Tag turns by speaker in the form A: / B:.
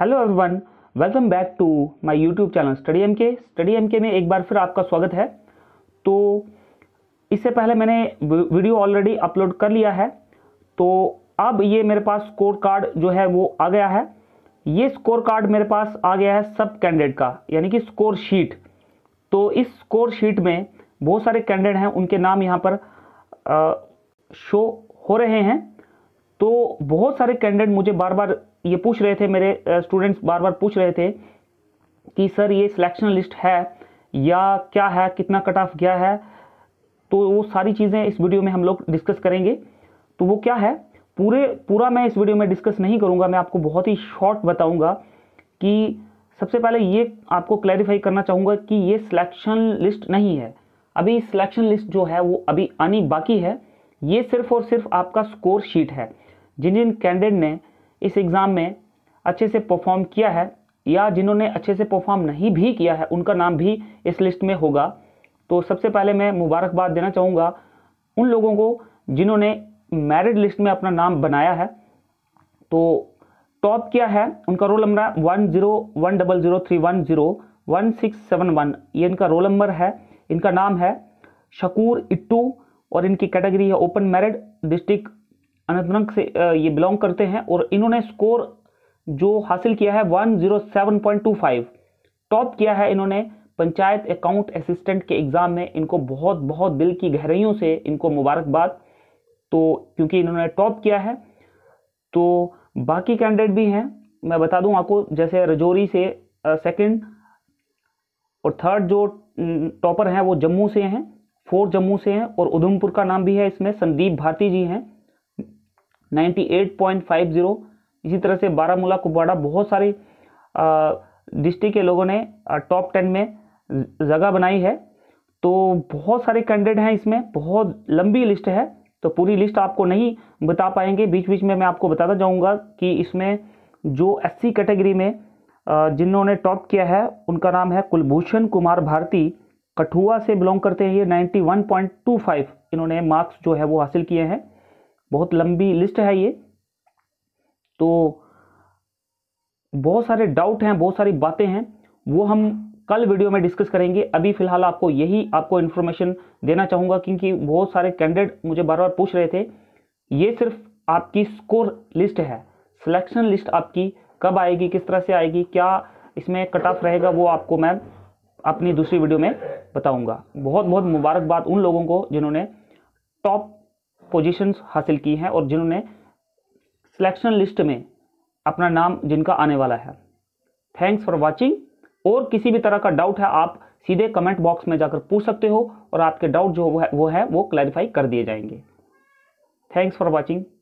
A: hello everyone welcome back to my YouTube channel study M K study M K में एक बार फिर आपका स्वागत है तो इससे पहले मैंने वीडियो ऑलरेडी अपलोड कर लिया है तो अब ये मेरे पास स्कोर कार्ड जो है वो आ गया है ये स्कोर कार्ड मेरे पास आ गया है सब कैंडिडेट का यानी कि स्कोर शीट तो इस स्कोर शीट में बहुत सारे कैंडिडेट हैं उनके नाम यहाँ पर आ, शो हो रहे हैं तो बहुत सारे कैंडिडेट मुझे बार बार ये पूछ रहे थे मेरे स्टूडेंट्स बार बार पूछ रहे थे कि सर ये सिलेक्शन लिस्ट है या क्या है कितना कट ऑफ गया है तो वो सारी चीज़ें इस वीडियो में हम लोग डिस्कस करेंगे तो वो क्या है पूरे पूरा मैं इस वीडियो में डिस्कस नहीं करूँगा मैं आपको बहुत ही शॉर्ट बताऊँगा कि सबसे पहले ये आपको क्लैरिफाई करना चाहूँगा कि ये सिलेक्शन लिस्ट नहीं है अभी सिलेक्शन लिस्ट जो है वो अभी आनी बाकी है ये सिर्फ और सिर्फ आपका स्कोर शीट है जिन जिन कैंडिडेट ने इस एग्ज़ाम में अच्छे से परफॉर्म किया है या जिन्होंने अच्छे से परफॉर्म नहीं भी किया है उनका नाम भी इस लिस्ट में होगा तो सबसे पहले मैं मुबारकबाद देना चाहूँगा उन लोगों को जिन्होंने मैरिड लिस्ट में अपना नाम बनाया है तो टॉप क्या है उनका roll number one zero one double zero three one zero one six seven one ये इनका रोल नंबर है इनका नाम है शकूर इट्टू और इनकी कैटेगरी है ओपन मैरिड डिस्ट्रिक्ट अनंतनाग से ये बिलोंग करते हैं और इन्होंने स्कोर जो हासिल किया है 107.25 टॉप किया है इन्होंने पंचायत अकाउंट असिस्टेंट के एग्ज़ाम में इनको बहुत बहुत दिल की गहराइयों से इनको मुबारकबाद तो क्योंकि इन्होंने टॉप किया है तो बाकी कैंडिडेट भी हैं मैं बता दूं आपको जैसे रजौरी से सेकंड और थर्ड जो टॉपर हैं वो जम्मू से हैं फोर्थ जम्मू से हैं और उधमपुर का नाम भी है इसमें संदीप भारती जी हैं 98.50 इसी तरह से बारामूला कुपवाड़ा बहुत सारे डिस्ट्रिक्ट के लोगों ने टॉप टेन में जगह बनाई है तो बहुत सारे कैंडिडेट हैं इसमें बहुत लंबी लिस्ट है तो पूरी लिस्ट आपको नहीं बता पाएंगे बीच बीच में मैं आपको बताता जाऊंगा कि इसमें जो एस कैटेगरी में जिन्होंने टॉप किया है उनका नाम है कुलभूषण कुमार भारती कठुआ से बिलोंग करते हैं ये 91.25 इन्होंने मार्क्स जो है वो हासिल किए हैं बहुत लंबी लिस्ट है ये तो बहुत सारे डाउट हैं बहुत सारी बातें हैं वो हम कल वीडियो में डिस्कस करेंगे अभी फिलहाल आपको यही आपको इन्फॉर्मेशन देना चाहूँगा क्योंकि बहुत सारे कैंडिडेट मुझे बार बार पूछ रहे थे ये सिर्फ आपकी स्कोर लिस्ट है सिलेक्शन लिस्ट आपकी कब आएगी किस तरह से आएगी क्या इसमें कट ऑफ रहेगा वो आपको मैं अपनी दूसरी वीडियो में बताऊँगा बहुत बहुत मुबारकबाद उन लोगों को जिन्होंने टॉप पोजीशंस हासिल की हैं और जिन्होंने सिलेक्शन लिस्ट में अपना नाम जिनका आने वाला है थैंक्स फॉर वॉचिंग और किसी भी तरह का डाउट है आप सीधे कमेंट बॉक्स में जाकर पूछ सकते हो और आपके डाउट जो वो है वो है वो क्लैरिफाई कर दिए जाएंगे थैंक्स फॉर वॉचिंग